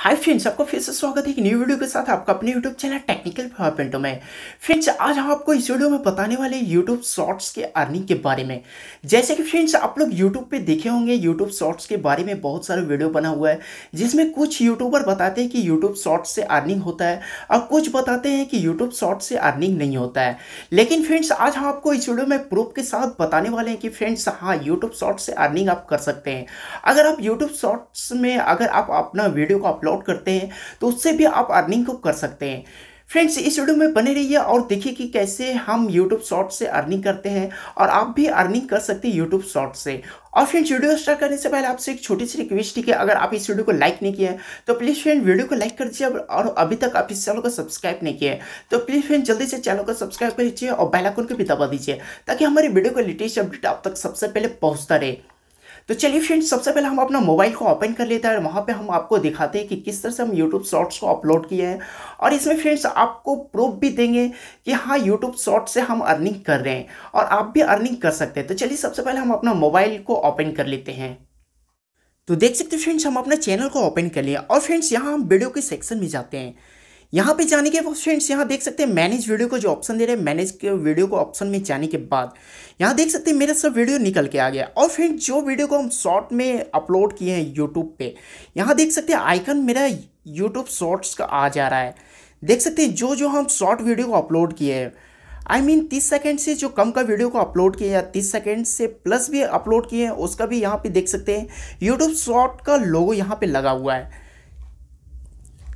hi friends आपका फिर से स्वागत है एक न्यू वीडियो के साथ आपका अपने यूट्यूब चैनल टेक्निकल पावरपेंटो में फ्रेंड्स आज हम आपको इस वीडियो में बताने वाले यूट्यूब शॉर्ट्स के अर्निंग के बारे में जैसे कि फ्रेंड्स आप लोग यूट्यूब पे देखे होंगे यूट्यूब शॉर्ट्स के बारे में बहुत सारे वीडियो बना हुआ है जिसमें कुछ यूट्यूबर बताते हैं कि यूट्यूब शॉर्ट्स से अर्निंग होता है और कुछ बताते हैं कि यूट्यूब शॉर्ट्स से अर्निंग नहीं होता है लेकिन फ्रेंड्स आज हम आपको इस वीडियो में प्रूफ के साथ बताने वाले हैं कि फ्रेंड्स हाँ यूट्यूब शॉर्ट्स से अर्निंग आप कर सकते हैं अगर आप यूट्यूब शॉर्ट्स में अगर आप अपना वीडियो को अपलोड करते हैं तो उससे भी आप अर्निंग को कर सकते हैं फ्रेंड्स इस वीडियो में बने रहिए और देखिए कि कैसे हम यूट्यूब शॉर्ट से अर्निंग करते हैं और आप भी अर्निंग कर सकते हैं यूट्यूब शॉर्ट से और फ्रेंड्स वीडियो स्टार्ट करने से पहले आपसे एक छोटी सी रिक्वेस्ट है है अगर आप इस वीडियो को लाइक नहीं किया है तो प्लीज़ फ्रेंड वीडियो को लाइक कर दीजिए और अभी तक आप इस चैनल को सब्सक्राइब नहीं किया है तो प्लीज़ फ्रेंड जल्दी से चैनल को सब्सक्राइब कर लीजिए और बेलाइकन को भी दबा दीजिए ताकि हमारे वीडियो का लेटेस्ट अपडेट आप तक सबसे पहले पहुँचता रहे तो चलिए फ्रेंड्स सबसे पहले हम अपना मोबाइल को ओपन कर लेते हैं और वहाँ पे हम आपको दिखाते हैं कि किस तरह से हम यूट्यूब शॉर्ट्स को अपलोड किए हैं और इसमें फ्रेंड्स आपको प्रूफ भी देंगे कि हाँ यूट्यूब शॉर्ट से हम अर्निंग कर रहे हैं और आप भी अर्निंग कर सकते हैं तो चलिए सबसे पहले हम अपना मोबाइल को ओपन कर लेते हैं तो देख सकते फ्रेंड्स हम अपने चैनल को ओपन कर लिए और फ्रेंड्स यहाँ हम वीडियो के सेक्शन में जाते हैं यहाँ पे जाने के बाद फ्रेंड्स यहाँ देख सकते हैं मैनेज वीडियो को जो ऑप्शन दे रहे हैं मैनेज के वीडियो को ऑप्शन में जाने के बाद यहाँ देख सकते हैं मेरा सब वीडियो निकल के आ गया और फ्रेंड्स जो वीडियो को हम शॉर्ट में अपलोड किए हैं यूट्यूब पे यहाँ देख सकते हैं आइकन मेरा यूट्यूब शॉर्ट्स का आ जा रहा है देख सकते हैं जो जो हम शॉर्ट वीडियो को अपलोड किए हैं आई मीन तीस सेकेंड से जो कम का वीडियो को अपलोड किया या तीस सेकेंड से प्लस भी अपलोड किए हैं उसका भी यहाँ पे देख सकते हैं यूट्यूब शॉर्ट का लोगो यहाँ पे लगा हुआ है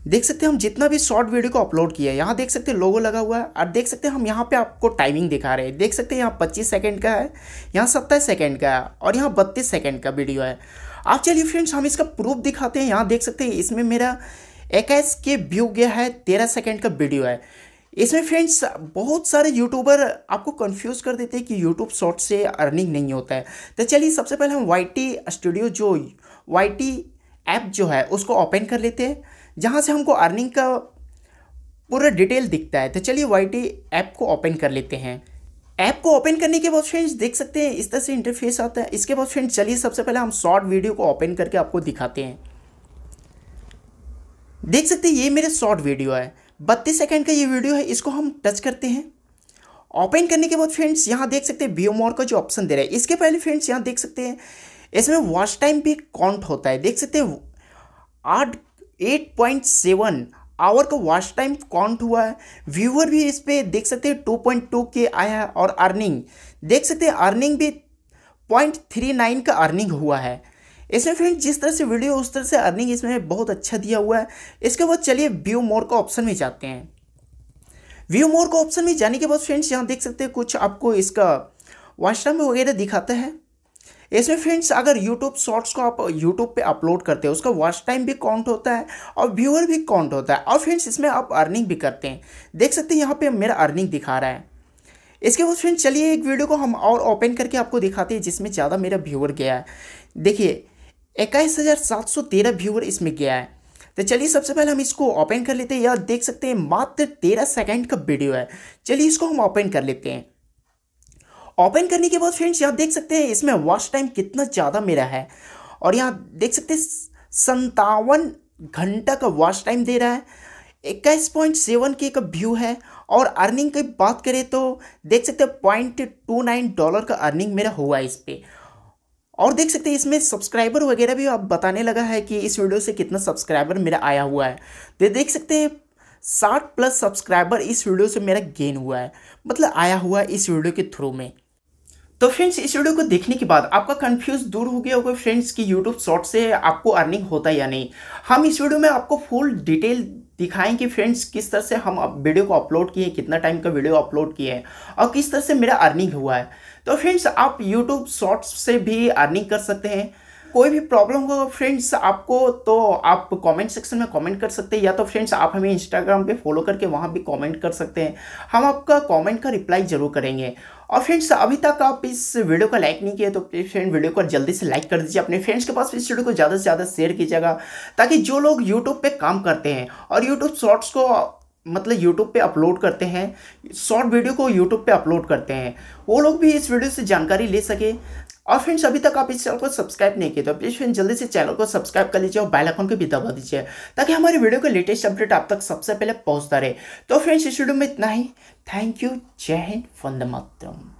देख सकते हैं हम जितना भी शॉर्ट वीडियो को अपलोड किया है यहाँ देख सकते हैं लोगो लगा हुआ है और देख सकते हैं हम यहाँ पे आपको टाइमिंग दिखा रहे हैं देख सकते हैं यहाँ 25 सेकंड का है यहाँ सत्ताईस सेकंड का है और यहाँ 32 सेकंड का वीडियो है आप चलिए फ्रेंड्स हम इसका प्रूफ दिखाते हैं यहाँ देख सकते हैं इसमें मेरा इक्कीस के व्यू गया है तेरह सेकेंड का वीडियो है इसमें फ्रेंड्स बहुत सारे यूट्यूबर आपको कंफ्यूज कर देते हैं कि यूट्यूब शॉर्ट से अर्निंग नहीं होता है तो चलिए सबसे पहले हम वाई स्टूडियो जो वाई ऐप जो है उसको ओपन कर लेते हैं जहाँ से हमको अर्निंग का पूरा डिटेल दिखता है तो चलिए वाई टी ऐप को ओपन कर लेते हैं ऐप को ओपन करने के बाद फ्रेंड्स देख सकते हैं इस तरह से इंटरफेस आता है इसके बाद फ्रेंड्स चलिए सबसे पहले हम शॉर्ट वीडियो को ओपन करके आपको दिखाते हैं देख सकते हैं ये मेरे शॉर्ट वीडियो है बत्तीस सेकेंड का ये वीडियो है इसको हम टच करते हैं ओपन करने के बाद फ्रेंड्स यहाँ देख सकते हैं बी मोर का जो ऑप्शन दे रहा है इसके पहले फ्रेंड्स यहाँ देख सकते हैं इसमें वॉच टाइम भी काउंट होता है देख सकते हैं आठ 8.7 आवर का वॉच टाइम काउंट हुआ है व्यूअर भी इस पर देख सकते हैं 2.2 के आया है और अर्निंग देख सकते हैं अर्निंग भी 0.39 का अर्निंग हुआ है इसमें फ्रेंड जिस तरह से वीडियो उस तरह से अर्निंग इसमें बहुत अच्छा दिया हुआ है इसके बाद चलिए व्यू मोर का ऑप्शन में जाते हैं व्यू मोर का ऑप्शन में जाने के बाद फ्रेंड्स यहाँ देख सकते हैं कुछ आपको इसका वॉच टाइम वगैरह दिखाता है इसमें फ्रेंड्स अगर यूट्यूब शॉर्ट्स को आप यूट्यूब पे अपलोड करते हो उसका वॉच टाइम भी काउंट होता है और व्यूअर भी काउंट होता है और फ्रेंड्स इसमें आप अर्निंग भी करते हैं देख सकते हैं यहाँ पे मेरा अर्निंग दिखा रहा है इसके बाद फ्रेंड्स चलिए एक वीडियो को हम और ओपन करके आपको दिखाते हैं जिसमें ज़्यादा मेरा व्यूअर गया है देखिए इक्कीस हज़ार सात सौ तेरह व्यूअर इसमें गया है तो चलिए सबसे पहले हम इसको ओपन कर लेते हैं या देख सकते हैं मात्र तेरह सेकेंड का वीडियो है चलिए इसको हम ओपन कर लेते हैं ओपन करने के बाद फ्रेंड्स यहाँ देख सकते हैं इसमें वॉच टाइम कितना ज़्यादा मेरा है और यहाँ देख सकते हैं संतावन घंटा का वॉच टाइम दे रहा है इक्कीस पॉइंट सेवन के का व्यू है और अर्निंग की बात करें तो देख सकते हैं पॉइंट टू नाइन डॉलर का अर्निंग मेरा हुआ है इस पर और देख सकते हैं इसमें सब्सक्राइबर वगैरह भी आप बताने लगा है कि इस वीडियो से कितना सब्सक्राइबर मेरा आया हुआ है तो देख सकते हैं साठ प्लस सब्सक्राइबर इस वीडियो से मेरा गेन हुआ है मतलब आया हुआ है इस वीडियो के थ्रू में तो फ्रेंड्स इस वीडियो को देखने के बाद आपका कन्फ्यूज दूर हो गया होगा फ्रेंड्स कि यूट्यूब शॉर्ट से आपको अर्निंग होता है या नहीं हम इस वीडियो में आपको फुल डिटेल कि फ्रेंड्स किस तरह से हम वीडियो को अपलोड किए कितना टाइम का वीडियो अपलोड किए हैं और किस तरह से मेरा अर्निंग हुआ है तो फ्रेंड्स आप यूट्यूब शॉर्ट्स से भी अर्निंग कर सकते हैं कोई भी प्रॉब्लम हो फ्रेंड्स आपको तो आप कमेंट सेक्शन में कमेंट कर सकते हैं या तो फ्रेंड्स आप हमें इंस्टाग्राम पे फॉलो करके वहाँ भी कमेंट कर सकते हैं हम आपका कमेंट का रिप्लाई ज़रूर करेंगे और फ्रेंड्स अभी तक आप इस वीडियो को लाइक नहीं किए तो प्लीज़ फ्रेंड वीडियो को जल्दी से लाइक कर दीजिए अपने फ्रेंड्स के पास इस वीडियो को ज़्यादा से ज़्यादा शेयर कीजिएगा ताकि जो लोग यूट्यूब पर काम करते हैं और यूट्यूब शॉर्ट्स को मतलब यूट्यूब पे अपलोड करते हैं शॉर्ट वीडियो को यूट्यूब पे अपलोड करते हैं वो लोग भी इस वीडियो से जानकारी ले सके और फ्रेंड्स अभी तक आप इस चैनल को सब्सक्राइब नहीं किए तो प्लीज़ फ्रेंड जल्दी से चैनल को सब्सक्राइब कर लीजिए और बेल आइकन को भी दबा दीजिए ताकि हमारे वीडियो का लेटेस्ट अपडेट आप तक सबसे पहले पहुंचता रहे तो फ्रेंड्स इस वीडियो में इतना ही थैंक यू जय हिंद वंदे मातरम